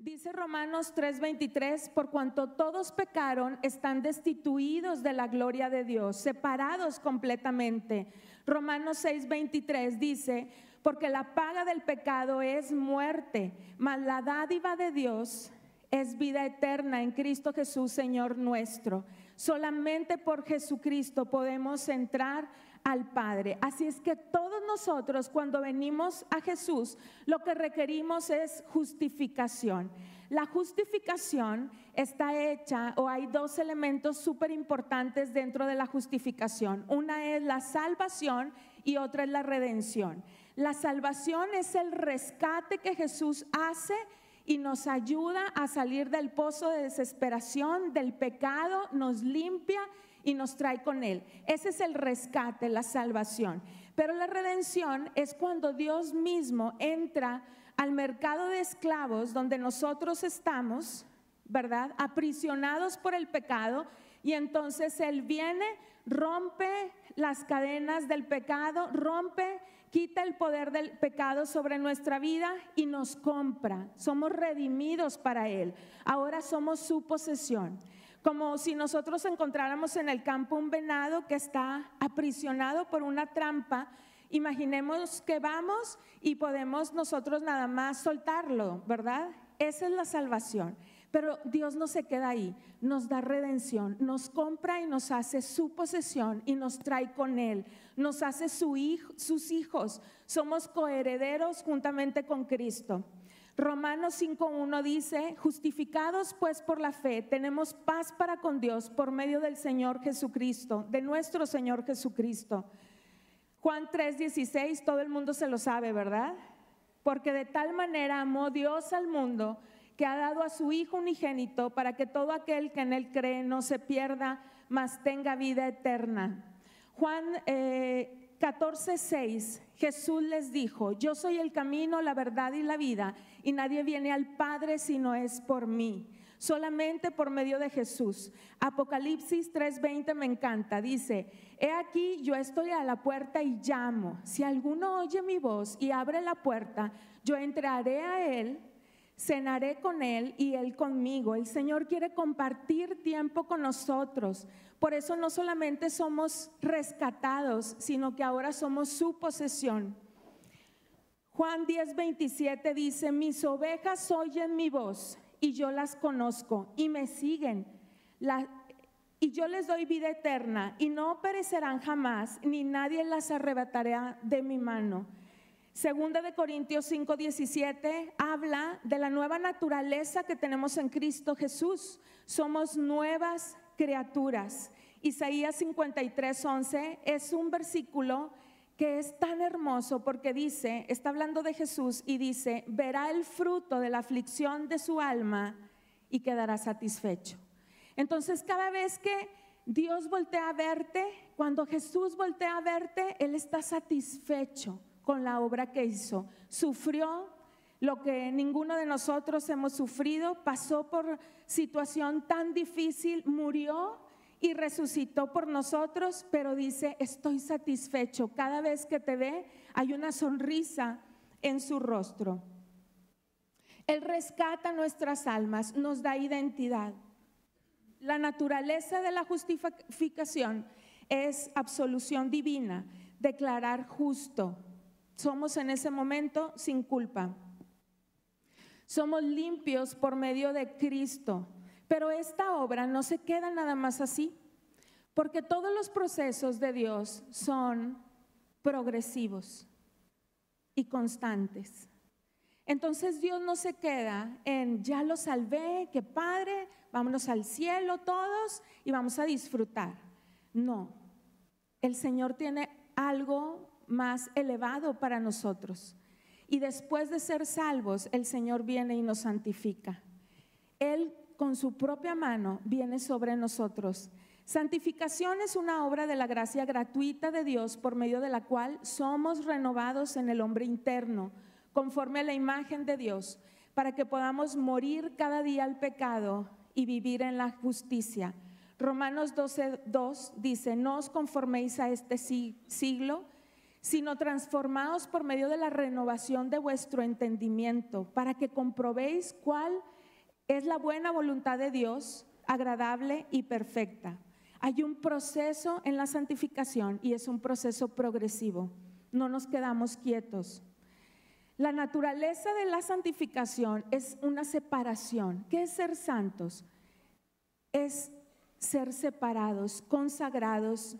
Dice Romanos 3:23, por cuanto todos pecaron, están destituidos de la gloria de Dios, separados completamente. Romanos 6:23 dice, porque la paga del pecado es muerte, mas la dádiva de Dios es vida eterna en Cristo Jesús, Señor nuestro. Solamente por Jesucristo podemos entrar al Padre. Así es que todos nosotros cuando venimos a Jesús, lo que requerimos es justificación. La justificación está hecha o hay dos elementos súper importantes dentro de la justificación. Una es la salvación y otra es la redención. La salvación es el rescate que Jesús hace y nos ayuda a salir del pozo de desesperación, del pecado, nos limpia y nos trae con Él. Ese es el rescate, la salvación. Pero la redención es cuando Dios mismo entra al mercado de esclavos donde nosotros estamos, ¿verdad? Aprisionados por el pecado y entonces Él viene, rompe las cadenas del pecado, rompe, quita el poder del pecado sobre nuestra vida y nos compra. Somos redimidos para Él. Ahora somos su posesión como si nosotros encontráramos en el campo un venado que está aprisionado por una trampa. Imaginemos que vamos y podemos nosotros nada más soltarlo, ¿verdad? Esa es la salvación. Pero Dios no se queda ahí, nos da redención, nos compra y nos hace su posesión y nos trae con Él, nos hace su hijo, sus hijos, somos coherederos juntamente con Cristo. Romanos 5.1 dice, justificados pues por la fe, tenemos paz para con Dios por medio del Señor Jesucristo, de nuestro Señor Jesucristo. Juan 3.16, todo el mundo se lo sabe, ¿verdad? Porque de tal manera amó Dios al mundo que ha dado a su Hijo unigénito para que todo aquel que en él cree no se pierda, mas tenga vida eterna. Juan... Eh, 14:6, Jesús les dijo, yo soy el camino, la verdad y la vida, y nadie viene al Padre si no es por mí, solamente por medio de Jesús. Apocalipsis 3:20 me encanta, dice, he aquí yo estoy a la puerta y llamo, si alguno oye mi voz y abre la puerta, yo entraré a él cenaré con Él y Él conmigo. El Señor quiere compartir tiempo con nosotros. Por eso no solamente somos rescatados, sino que ahora somos su posesión. Juan 10, 27 dice, mis ovejas oyen mi voz y yo las conozco y me siguen. y yo les doy vida eterna y no perecerán jamás, ni nadie las arrebatará de mi mano. Segunda de Corintios 5, 17 habla de la nueva naturaleza que tenemos en Cristo Jesús. Somos nuevas criaturas. Isaías 53, 11 es un versículo que es tan hermoso porque dice, está hablando de Jesús y dice, verá el fruto de la aflicción de su alma y quedará satisfecho. Entonces cada vez que Dios voltea a verte, cuando Jesús voltea a verte, Él está satisfecho con la obra que hizo. Sufrió, lo que ninguno de nosotros hemos sufrido, pasó por situación tan difícil, murió y resucitó por nosotros, pero dice, estoy satisfecho. Cada vez que te ve hay una sonrisa en su rostro. Él rescata nuestras almas, nos da identidad. La naturaleza de la justificación es absolución divina, declarar justo. Somos en ese momento sin culpa. Somos limpios por medio de Cristo. Pero esta obra no se queda nada más así, porque todos los procesos de Dios son progresivos y constantes. Entonces Dios no se queda en ya lo salvé, que padre, vámonos al cielo todos y vamos a disfrutar. No, el Señor tiene algo más elevado para nosotros. Y después de ser salvos, el Señor viene y nos santifica. Él con su propia mano viene sobre nosotros. Santificación es una obra de la gracia gratuita de Dios por medio de la cual somos renovados en el hombre interno, conforme a la imagen de Dios, para que podamos morir cada día al pecado y vivir en la justicia. Romanos 12.2 dice, no os conforméis a este siglo, sino transformados por medio de la renovación de vuestro entendimiento, para que comprobéis cuál es la buena voluntad de Dios, agradable y perfecta. Hay un proceso en la santificación y es un proceso progresivo. No nos quedamos quietos. La naturaleza de la santificación es una separación. ¿Qué es ser santos? Es ser separados, consagrados,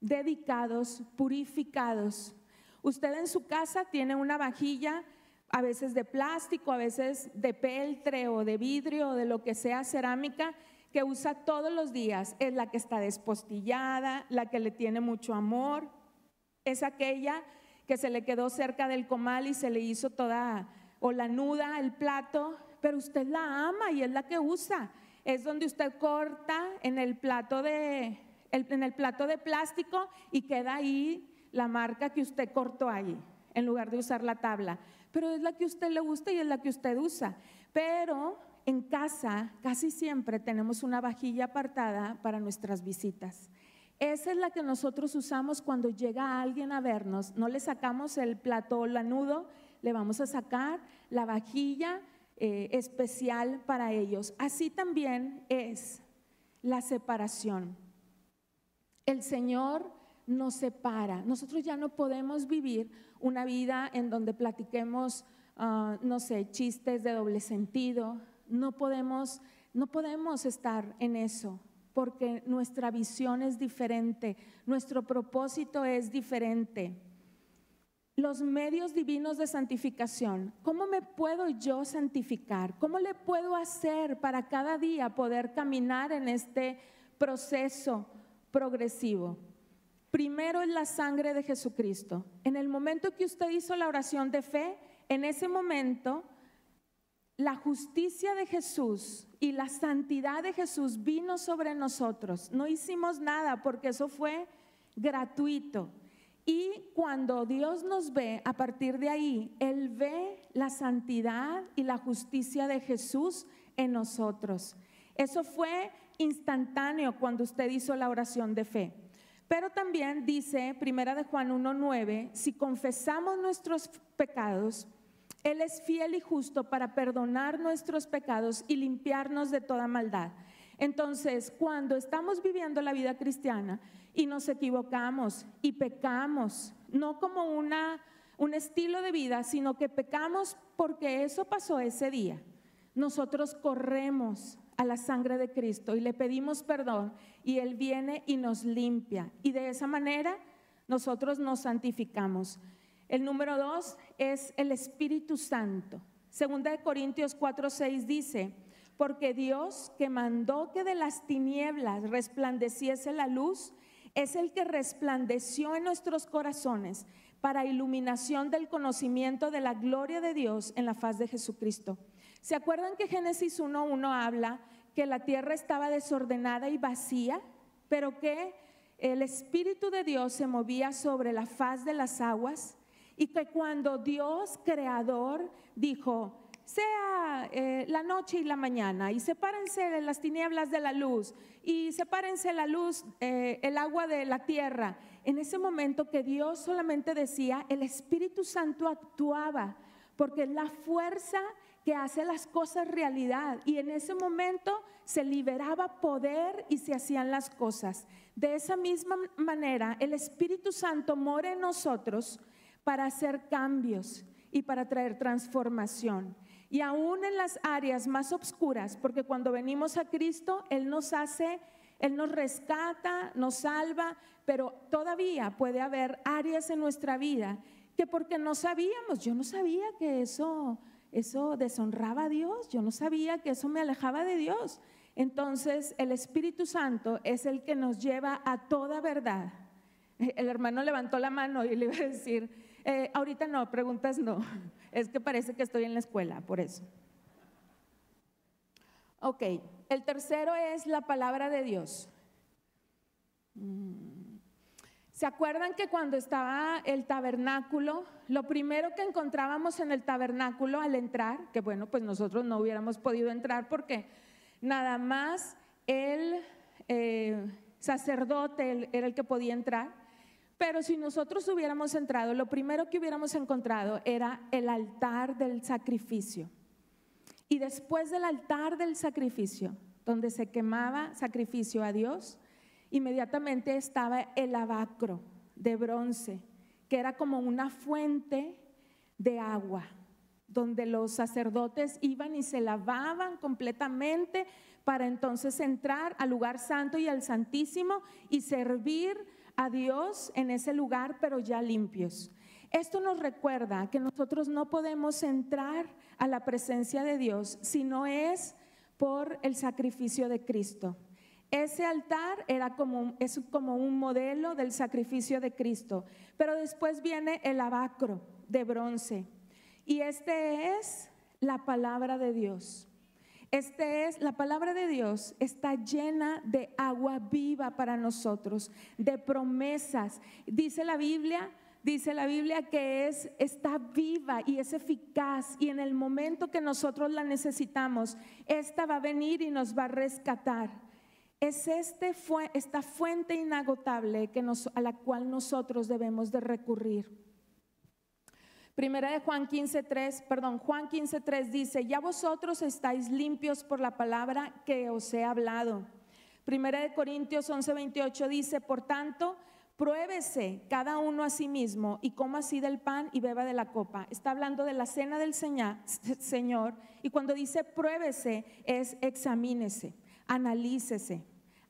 dedicados, purificados. Usted en su casa tiene una vajilla, a veces de plástico, a veces de peltre o de vidrio o de lo que sea cerámica, que usa todos los días. Es la que está despostillada, la que le tiene mucho amor. Es aquella que se le quedó cerca del comal y se le hizo toda o la nuda, el plato, pero usted la ama y es la que usa. Es donde usted corta en el plato de en el plato de plástico y queda ahí la marca que usted cortó ahí, en lugar de usar la tabla. Pero es la que usted le gusta y es la que usted usa. Pero en casa casi siempre tenemos una vajilla apartada para nuestras visitas. Esa es la que nosotros usamos cuando llega alguien a vernos. No le sacamos el plato lanudo, le vamos a sacar la vajilla eh, especial para ellos. Así también es la separación. El Señor nos separa. Nosotros ya no podemos vivir una vida en donde platiquemos, ah, no sé, chistes de doble sentido. No podemos, no podemos estar en eso porque nuestra visión es diferente, nuestro propósito es diferente. Los medios divinos de santificación, ¿cómo me puedo yo santificar? ¿Cómo le puedo hacer para cada día poder caminar en este proceso? progresivo. Primero es la sangre de Jesucristo. En el momento que usted hizo la oración de fe, en ese momento la justicia de Jesús y la santidad de Jesús vino sobre nosotros. No hicimos nada porque eso fue gratuito. Y cuando Dios nos ve, a partir de ahí, Él ve la santidad y la justicia de Jesús en nosotros. Eso fue instantáneo cuando usted hizo la oración de fe. Pero también dice, primera de Juan 1.9, si confesamos nuestros pecados, Él es fiel y justo para perdonar nuestros pecados y limpiarnos de toda maldad. Entonces, cuando estamos viviendo la vida cristiana y nos equivocamos y pecamos, no como una, un estilo de vida, sino que pecamos porque eso pasó ese día, nosotros corremos a la sangre de Cristo y le pedimos perdón y Él viene y nos limpia. Y de esa manera nosotros nos santificamos. El número dos es el Espíritu Santo. Segunda de Corintios 4:6 dice, porque Dios que mandó que de las tinieblas resplandeciese la luz, es el que resplandeció en nuestros corazones para iluminación del conocimiento de la gloria de Dios en la faz de Jesucristo. ¿Se acuerdan que Génesis 1.1 habla que la tierra estaba desordenada y vacía, pero que el Espíritu de Dios se movía sobre la faz de las aguas y que cuando Dios creador dijo, sea eh, la noche y la mañana, y sepárense las tinieblas de la luz, y sepárense la luz, eh, el agua de la tierra. En ese momento que Dios solamente decía, el Espíritu Santo actuaba, porque la fuerza que hace las cosas realidad. Y en ese momento se liberaba poder y se hacían las cosas. De esa misma manera, el Espíritu Santo mora en nosotros para hacer cambios y para traer transformación. Y aún en las áreas más obscuras, porque cuando venimos a Cristo, Él nos hace, Él nos rescata, nos salva, pero todavía puede haber áreas en nuestra vida que porque no sabíamos, yo no sabía que eso eso deshonraba a Dios, yo no sabía que eso me alejaba de Dios. Entonces el Espíritu Santo es el que nos lleva a toda verdad. El hermano levantó la mano y le iba a decir, eh, ahorita no, preguntas no, es que parece que estoy en la escuela, por eso. Ok, el tercero es la palabra de Dios. Mm. ¿Se acuerdan que cuando estaba el tabernáculo, lo primero que encontrábamos en el tabernáculo al entrar, que bueno, pues nosotros no hubiéramos podido entrar porque nada más el eh, sacerdote era el que podía entrar, pero si nosotros hubiéramos entrado, lo primero que hubiéramos encontrado era el altar del sacrificio. Y después del altar del sacrificio, donde se quemaba sacrificio a Dios, inmediatamente estaba el abacro de bronce, que era como una fuente de agua, donde los sacerdotes iban y se lavaban completamente para entonces entrar al lugar santo y al santísimo y servir a Dios en ese lugar, pero ya limpios. Esto nos recuerda que nosotros no podemos entrar a la presencia de Dios si no es por el sacrificio de Cristo. Ese altar era como, es como un modelo del sacrificio de Cristo, pero después viene el abacro de bronce y este es la palabra de Dios. Este es, la palabra de Dios está llena de agua viva para nosotros, de promesas. Dice la Biblia, dice la Biblia que es está viva y es eficaz y en el momento que nosotros la necesitamos, esta va a venir y nos va a rescatar. Es este esta fuente inagotable a la cual nosotros debemos de recurrir. Primera de Juan 15.3, perdón, Juan 15.3 dice, ya vosotros estáis limpios por la palabra que os he hablado. Primera de Corintios 11.28 dice, por tanto, pruébese cada uno a sí mismo y coma así del pan y beba de la copa. Está hablando de la cena del Señor y cuando dice pruébese es examínese analícese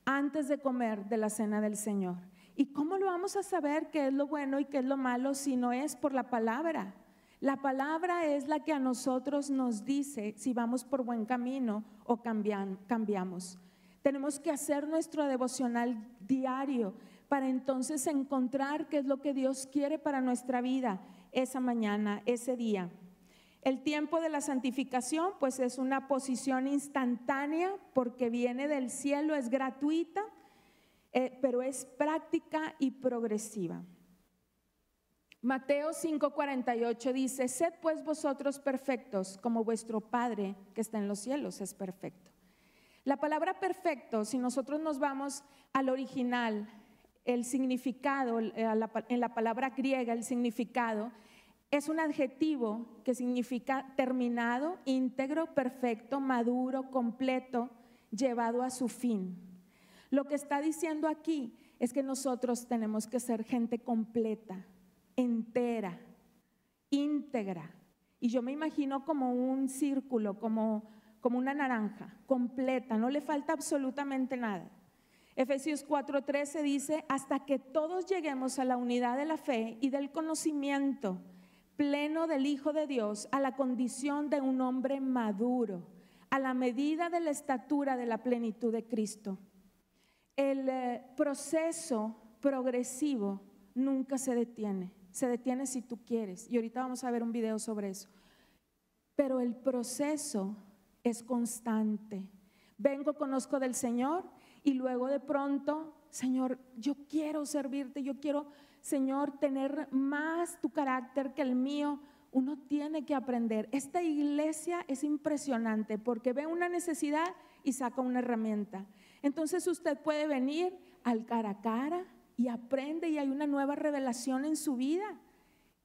antes de comer de la cena del Señor. ¿Y cómo lo vamos a saber qué es lo bueno y qué es lo malo si no es por la palabra? La palabra es la que a nosotros nos dice si vamos por buen camino o cambiamos. Tenemos que hacer nuestro devocional diario para entonces encontrar qué es lo que Dios quiere para nuestra vida esa mañana, ese día. El tiempo de la santificación pues es una posición instantánea porque viene del cielo, es gratuita, eh, pero es práctica y progresiva. Mateo 5:48 dice, sed pues vosotros perfectos como vuestro Padre que está en los cielos es perfecto. La palabra perfecto, si nosotros nos vamos al original, el significado, eh, en la palabra griega, el significado, es un adjetivo que significa terminado, íntegro, perfecto, maduro, completo, llevado a su fin. Lo que está diciendo aquí es que nosotros tenemos que ser gente completa, entera, íntegra. Y yo me imagino como un círculo, como, una naranja, completa, no le falta absolutamente nada. Efesios 4:13 dice, hasta que todos lleguemos a la unidad de la fe y del conocimiento pleno del Hijo de Dios a la condición de un hombre maduro, a la medida de la estatura de la plenitud de Cristo. El eh, proceso progresivo nunca se detiene. Se detiene si tú quieres. Y ahorita vamos a ver un video sobre eso. Pero el proceso es constante. Vengo, conozco del Señor y luego de pronto, Señor, yo quiero servirte, yo quiero Señor, tener más tu carácter que el mío. Uno tiene que aprender. Esta iglesia es impresionante porque ve una necesidad y saca una herramienta. Entonces usted puede venir al cara a cara y aprende y hay una nueva revelación en su vida.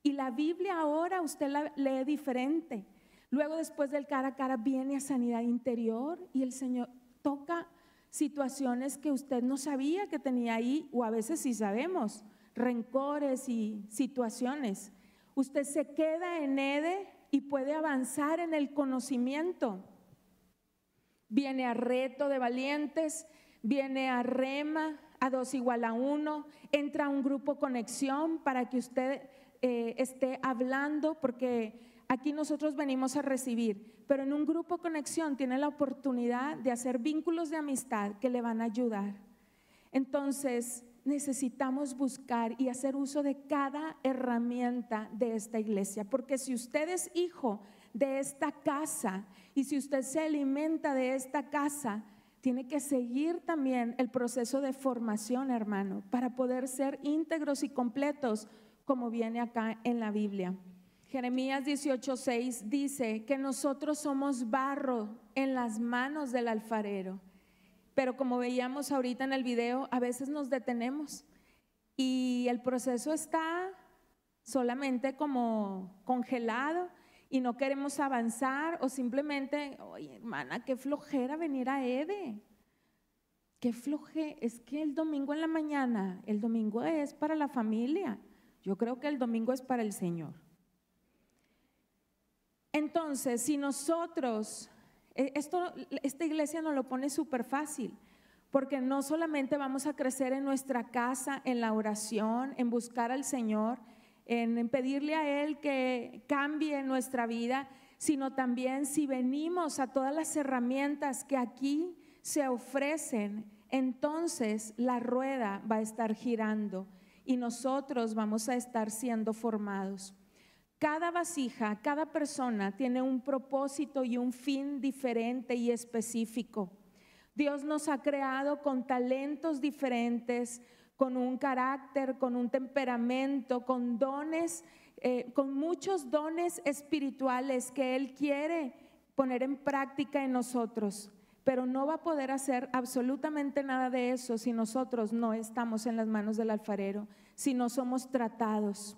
Y la Biblia ahora usted la lee diferente. Luego después del cara a cara viene a sanidad interior y el Señor toca situaciones que usted no sabía que tenía ahí o a veces sí sabemos, rencores y situaciones. Usted se queda en EDE y puede avanzar en el conocimiento. Viene a reto de valientes, viene a rema, a Dos igual a Uno, entra a un grupo conexión para que usted eh, esté hablando, porque aquí nosotros venimos a recibir, pero en un grupo conexión tiene la oportunidad de hacer vínculos de amistad que le van a ayudar. Entonces, necesitamos buscar y hacer uso de cada herramienta de esta iglesia, porque si usted es hijo de esta casa y si usted se alimenta de esta casa, tiene que seguir también el proceso de formación, hermano, para poder ser íntegros y completos, como viene acá en la Biblia. Jeremías 18:6 dice que nosotros somos barro en las manos del alfarero pero como veíamos ahorita en el video, a veces nos detenemos y el proceso está solamente como congelado y no queremos avanzar o simplemente, oye hermana, qué flojera venir a Ede. Qué floje, es que el domingo en la mañana, el domingo es para la familia. Yo creo que el domingo es para el Señor. Entonces, si nosotros e, esto, esta iglesia nos lo pone súper fácil, porque no solamente vamos a crecer en nuestra casa, en la oración, en buscar al Señor, en pedirle a Él que cambie nuestra vida, sino también si venimos a todas las herramientas que aquí se ofrecen, entonces la rueda va a estar girando y nosotros vamos a estar siendo formados. Cada vasija, cada persona tiene un propósito y un fin diferente y específico. Dios nos ha creado con talentos diferentes, con un carácter, con un temperamento, con dones, eh, con muchos dones espirituales que Él quiere poner en práctica en nosotros pero no va a poder hacer absolutamente nada de eso si nosotros no estamos en las manos del alfarero, si no somos tratados.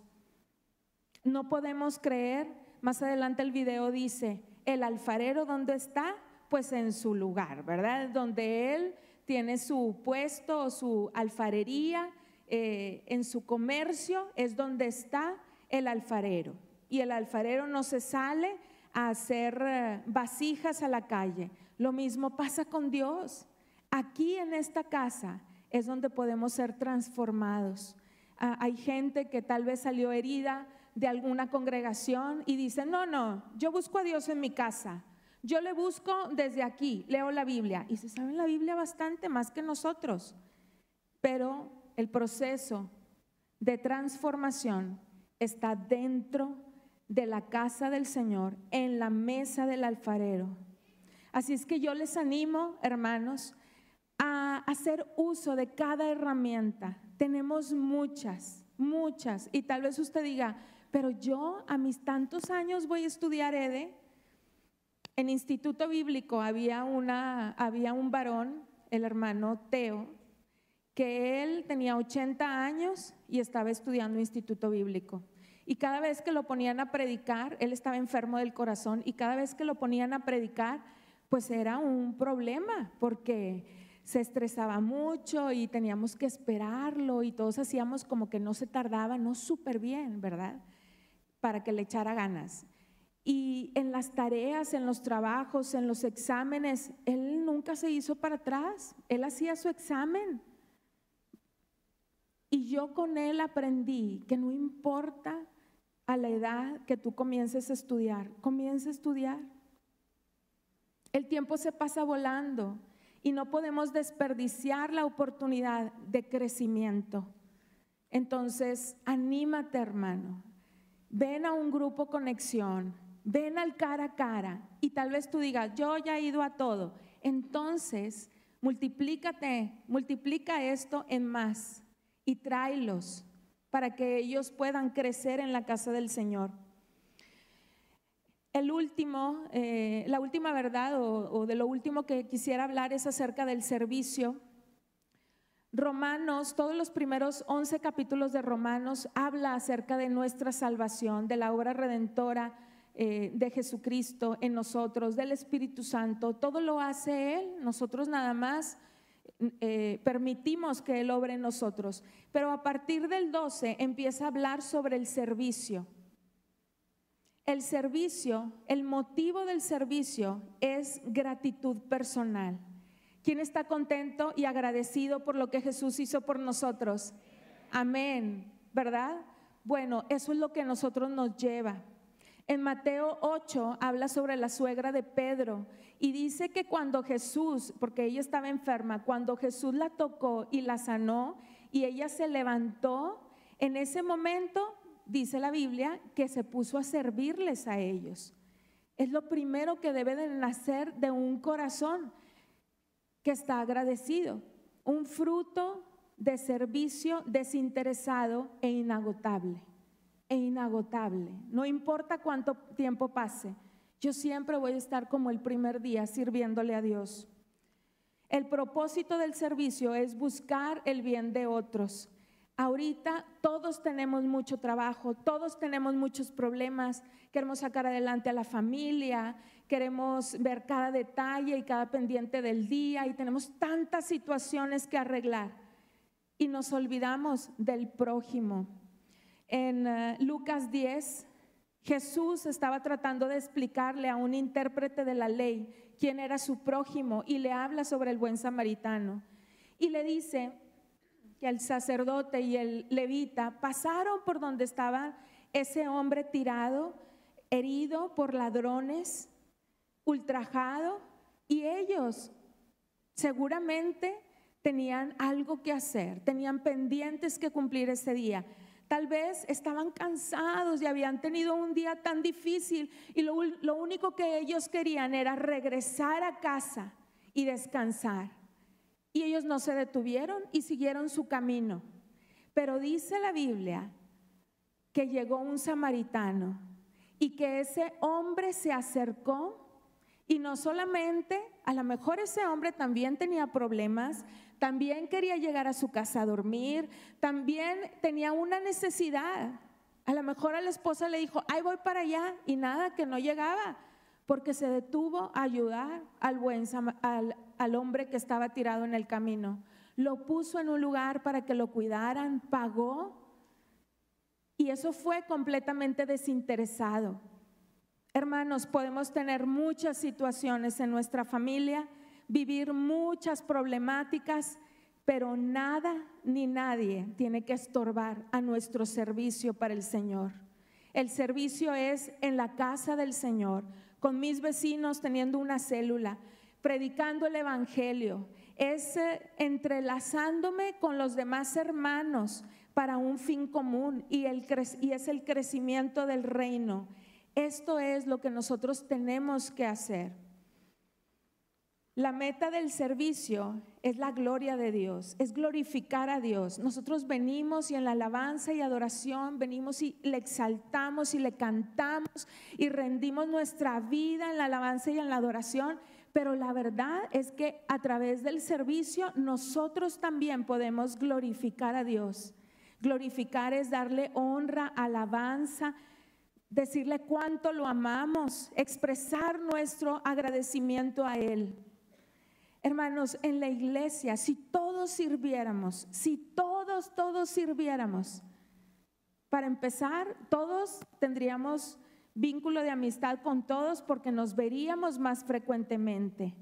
No podemos creer, más adelante el video dice, el alfarero dónde está, pues en su lugar, ¿verdad? Donde él tiene su puesto o su alfarería, eh, en su comercio es donde está el alfarero. Y el alfarero no se sale a hacer eh, vasijas a la calle. Lo mismo pasa con Dios. Aquí en esta casa es donde podemos ser transformados. Ah, hay gente que tal vez salió herida de alguna congregación y dicen no, no, yo busco a Dios en mi casa, yo le busco desde aquí, leo la Biblia. Y se saben la Biblia bastante más que nosotros, pero el proceso de transformación está dentro de la casa del Señor, en la mesa del alfarero. Así es que yo les animo, hermanos, a hacer uso de cada herramienta. Tenemos muchas, muchas. Y tal vez usted diga, pero yo a mis tantos años voy a estudiar EDE. En Instituto Bíblico había, una, había un varón, el hermano Teo, que él tenía 80 años y estaba estudiando Instituto Bíblico. Y cada vez que lo ponían a predicar, él estaba enfermo del corazón, y cada vez que lo ponían a predicar, pues era un problema, porque se estresaba mucho y teníamos que esperarlo y todos hacíamos como que no se tardaba, no súper bien, ¿verdad? para que le echara ganas. Y en las tareas, en los trabajos, en los exámenes, él nunca se hizo para atrás, él hacía su examen. Y yo con él aprendí que no importa a la edad que tú comiences a estudiar, comienza a estudiar. El tiempo se pasa volando y no podemos desperdiciar la oportunidad de crecimiento. Entonces, anímate hermano, ven a un grupo conexión, ven al cara a cara y tal vez tú digas, yo ya he ido a todo. Entonces, multiplícate, multiplica esto en más y tráelos para que ellos puedan crecer en la casa del Señor. El último, eh, la última verdad o, o de lo último que quisiera hablar es acerca del servicio Romanos, todos los primeros 11 capítulos de Romanos habla acerca de nuestra salvación, de la obra redentora eh, de Jesucristo en nosotros, del Espíritu Santo. Todo lo hace Él, nosotros nada más eh, permitimos que Él obre en nosotros. Pero a partir del 12 empieza a hablar sobre el servicio. El servicio, el motivo del servicio es gratitud personal. ¿Quién está contento y agradecido por lo que Jesús hizo por nosotros? Amén, ¿verdad? Bueno, eso es lo que nosotros nos lleva. En Mateo 8 habla sobre la suegra de Pedro y dice que cuando Jesús, porque ella estaba enferma, cuando Jesús la tocó y la sanó y ella se levantó, en ese momento dice la Biblia que se puso a servirles a ellos. Es lo primero que debe de nacer de un corazón que está agradecido, un fruto de servicio desinteresado e inagotable, e inagotable. No importa cuánto tiempo pase, yo siempre voy a estar como el primer día sirviéndole a Dios. El propósito del servicio es buscar el bien de otros, Ahorita todos tenemos mucho trabajo, todos tenemos muchos problemas, queremos sacar adelante a la familia, queremos ver cada detalle y cada pendiente del día y tenemos tantas situaciones que arreglar y nos olvidamos del prójimo. En eh, Lucas 10, Jesús estaba tratando de explicarle a un intérprete de la ley quién era su prójimo y le habla sobre el buen samaritano y le dice, el sacerdote y el levita pasaron por donde estaba ese hombre tirado, herido por ladrones, ultrajado, y ellos seguramente tenían algo que hacer, tenían pendientes que cumplir ese día. Tal vez estaban cansados y habían tenido un día tan difícil y lo único que ellos querían era regresar a casa y descansar. Y ellos no se detuvieron y siguieron su camino. Pero dice la Biblia que llegó un samaritano y que ese hombre se acercó y no solamente, a lo mejor ese hombre también tenía problemas, también quería llegar a su casa a dormir, también tenía una necesidad. A lo mejor a la esposa le dijo, ay, voy para allá y nada, que no llegaba porque se detuvo a ayudar al, buen, al, hombre que estaba tirado en el camino. Lo puso en un lugar para que lo cuidaran, pagó y eso fue completamente desinteresado. Hermanos, podemos tener muchas situaciones en nuestra familia, vivir muchas problemáticas, pero nada ni nadie tiene que estorbar a nuestro servicio para el Señor. El servicio es en la casa del Señor, con mis vecinos teniendo una célula, predicando el Evangelio, es eh, entrelazándome con los demás hermanos para un fin común y, y es el crecimiento del reino. Esto es lo que nosotros tenemos que hacer. La meta del servicio es la gloria de Dios, es glorificar a Dios. Nosotros venimos y en la alabanza y adoración venimos y le exaltamos y le cantamos y rendimos nuestra vida en la alabanza y en la adoración, pero la verdad es que a través del servicio nosotros también podemos glorificar a Dios. Glorificar es darle honra, alabanza, decirle cuánto lo amamos, expresar nuestro agradecimiento a Él. Hermanos, en la iglesia, si todos sirviéramos, si todos, todos sirviéramos, para empezar, todos tendríamos vínculo de amistad con todos porque nos veríamos más frecuentemente.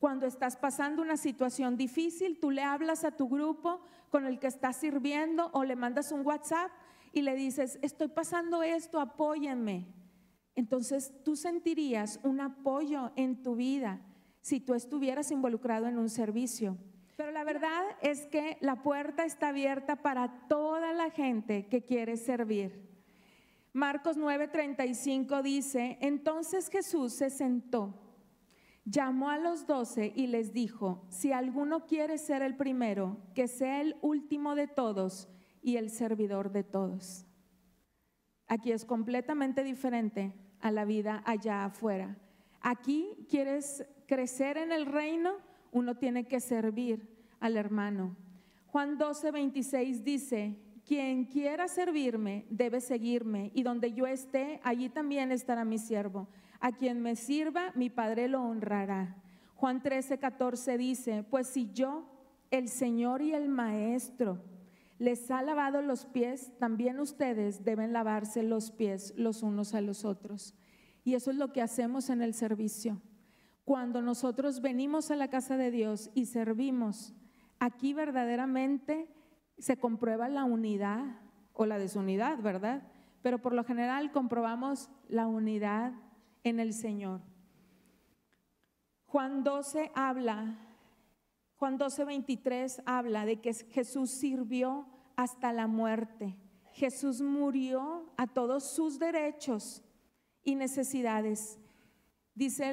Cuando estás pasando una situación difícil, tú le hablas a tu grupo con el que estás sirviendo o le mandas un WhatsApp y le dices, estoy pasando esto, apóyenme. Entonces tú sentirías un apoyo en tu vida si tú estuvieras involucrado en un servicio. Pero la verdad es que la puerta está abierta para toda la gente que quiere servir. Marcos 9:35 dice, entonces Jesús se sentó, llamó a los doce y les dijo, si alguno quiere ser el primero, que sea el último de todos y el servidor de todos. Aquí es completamente diferente a la vida allá afuera. Aquí quieres crecer en el reino, uno tiene que servir al hermano. Juan 12, 26 dice, quien quiera servirme debe seguirme, y donde yo esté, allí también estará mi siervo. A quien me sirva, mi Padre lo honrará. Juan 13, 14 dice, pues si yo, el Señor y el Maestro, les ha lavado los pies, también ustedes deben lavarse los pies los unos a los otros. Y eso es lo que hacemos en el servicio cuando nosotros venimos a la casa de Dios y servimos, aquí verdaderamente se comprueba la unidad o la desunidad, ¿verdad? Pero por lo general comprobamos la unidad en el Señor. Juan 12 habla, Juan 12, 23 habla de que Jesús sirvió hasta la muerte. Jesús murió a todos sus derechos y necesidades. Dice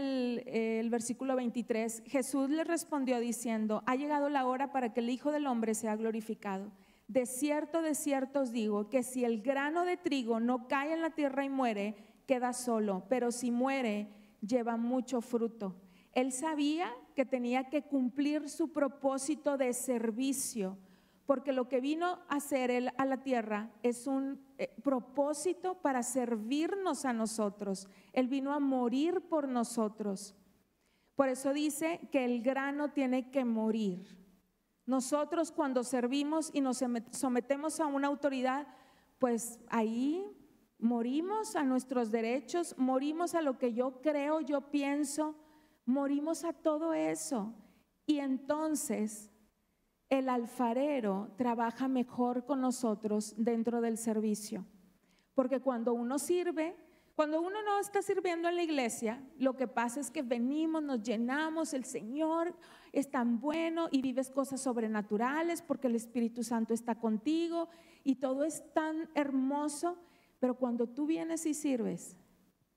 el, versículo 23, Jesús le respondió diciendo, ha llegado la hora para que el Hijo del Hombre sea glorificado. De cierto, de cierto os digo, que si el grano de trigo no cae en la tierra y muere, queda solo, pero si muere, lleva mucho fruto. Él sabía que tenía que cumplir su propósito de servicio, porque lo que vino a hacer Él a la tierra es un eh, propósito para servirnos a nosotros. Él vino a morir por nosotros. Por eso dice que el grano tiene que morir. Nosotros cuando servimos y nos sometemos a una autoridad, pues ahí morimos a nuestros derechos, morimos a lo que yo creo, yo pienso, morimos a todo eso. Y entonces el alfarero trabaja mejor con nosotros dentro del servicio. Porque cuando uno sirve, cuando uno no está sirviendo en la iglesia, lo que pasa es que venimos, nos llenamos, el Señor es tan bueno y vives cosas sobrenaturales porque el Espíritu Santo está contigo y todo es tan hermoso, pero cuando tú vienes y sirves,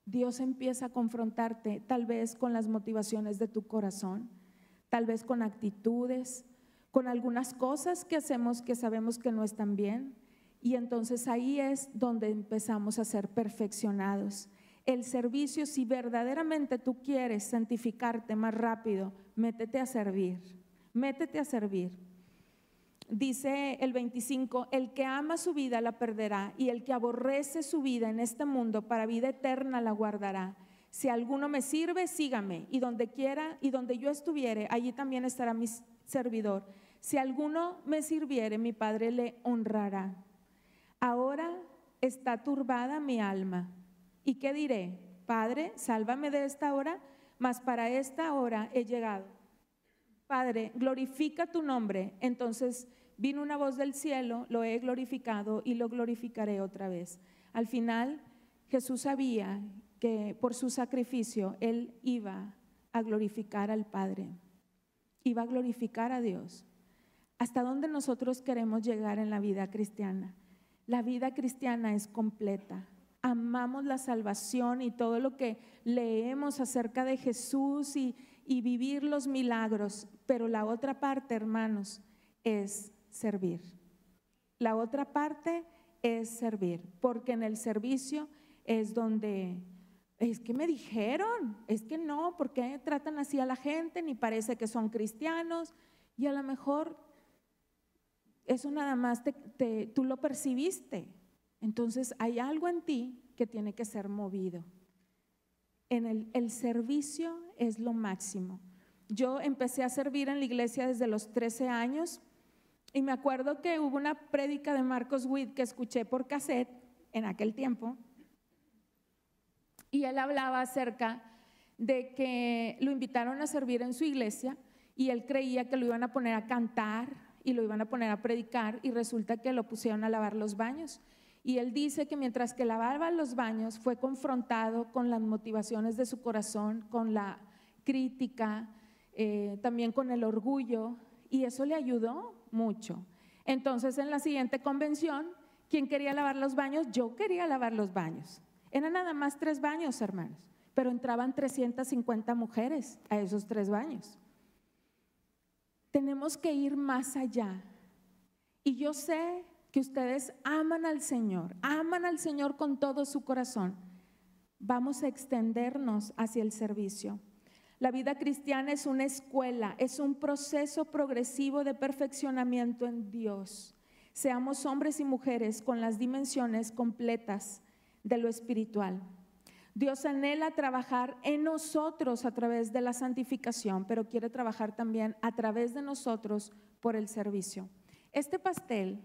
Dios empieza a confrontarte tal vez con las motivaciones de tu corazón, tal vez con actitudes, con algunas cosas que hacemos que sabemos que no están bien. Y entonces ahí es donde empezamos a ser perfeccionados. El servicio, si verdaderamente tú quieres santificarte más rápido, métete a servir, métete a servir. Dice el 25, el que ama su vida la perderá y el que aborrece su vida en este mundo para vida eterna la guardará. Si alguno me sirve, sígame, y donde quiera y donde yo estuviere, allí también estará mi servidor. Si alguno me sirviere, mi Padre le honrará. Ahora está turbada mi alma. ¿Y qué diré? Padre, sálvame de esta hora, mas para esta hora he llegado. Padre, glorifica tu nombre. Entonces vino una voz del cielo, lo he glorificado y lo glorificaré otra vez. Al final, Jesús sabía que por su sacrificio él iba a glorificar al Padre, iba a glorificar a Dios. ¿Hasta dónde nosotros queremos llegar en la vida cristiana? La vida cristiana es completa. Amamos la salvación y todo lo que leemos acerca de Jesús y, y vivir los milagros, pero la otra parte, hermanos, es servir. La otra parte es servir, porque en el servicio es donde es que me dijeron, es que no, porque tratan así a la gente, ni parece que son cristianos, y a lo mejor eso nada más tú lo percibiste. Entonces hay algo en ti que tiene que ser movido. En el, el servicio es lo máximo. Yo empecé a servir en la iglesia desde los 13 años y me acuerdo que hubo una prédica de Marcos Witt que escuché por cassette en aquel tiempo y él hablaba acerca de que lo invitaron a servir en su iglesia y él creía que lo iban a poner a cantar y lo iban a poner a predicar y resulta que lo pusieron a lavar los baños. Y él dice que mientras que lavaba los baños fue confrontado con las motivaciones de su corazón, con la crítica, eh, también con el orgullo y eso le ayudó mucho. Entonces en la siguiente convención, quien quería lavar los baños? Yo quería lavar los baños. Eran nada más tres baños, hermanos, pero entraban 350 mujeres a esos tres baños. Tenemos que ir más allá. Y yo sé que ustedes aman al Señor, aman al Señor con todo su corazón. Vamos a extendernos hacia el servicio. La vida cristiana es una escuela, es un proceso progresivo de perfeccionamiento en Dios. Seamos hombres y mujeres con las dimensiones completas de lo espiritual. Dios anhela trabajar en nosotros a través de la santificación, pero quiere trabajar también a través de nosotros por el servicio. Este pastel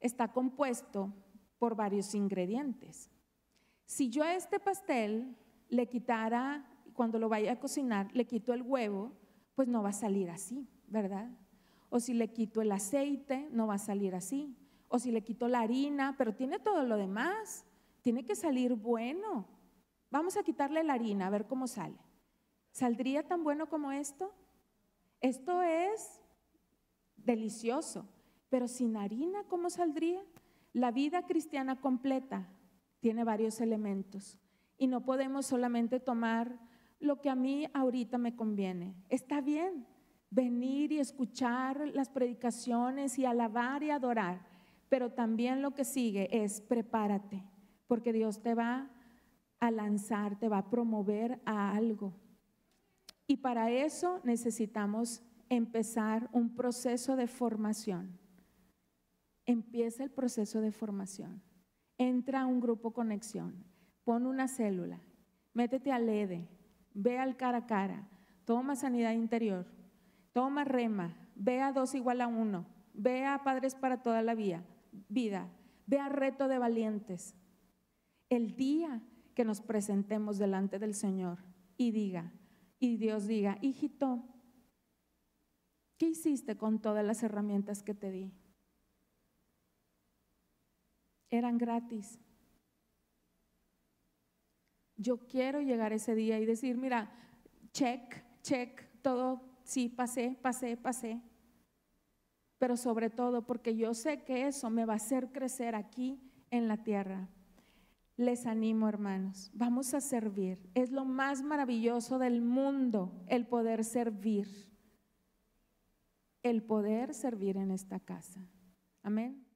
está compuesto por varios ingredientes. Si yo a este pastel le quitara, cuando lo vaya a cocinar, le quito el huevo, pues no va a salir así, ¿verdad? O si le quito el aceite, no va a salir así. O si le quito la harina, pero tiene todo lo demás tiene que salir bueno. Vamos a quitarle la harina a ver cómo sale. ¿Saldría tan bueno como esto? Esto es delicioso, pero sin harina, ¿cómo saldría? La vida cristiana completa tiene varios elementos y no podemos solamente tomar lo que a mí ahorita me conviene. Está bien venir y escuchar las predicaciones y alabar y adorar, pero también lo que sigue es prepárate porque Dios te va a lanzar, te va a promover a algo. Y para eso necesitamos empezar un proceso de formación. Empieza el proceso de formación. Entra a un grupo conexión, pon una célula, métete al EDE, e. ve al cara a cara, toma sanidad interior, toma rema, ve a dos igual a uno, ve a padres para toda la vida, vida, ve a reto de valientes, el día que nos presentemos delante del Señor y diga, y Dios diga, hijito, ¿qué hiciste con todas las herramientas que te di? Eran gratis. Yo quiero llegar ese día y decir, mira, check, check, todo, sí, pasé, pasé, pasé. Pero sobre todo porque yo sé que eso me va a hacer crecer aquí en la tierra. Les animo, hermanos, vamos a servir. Es lo más maravilloso del mundo el poder servir. El poder servir en esta casa. Amén.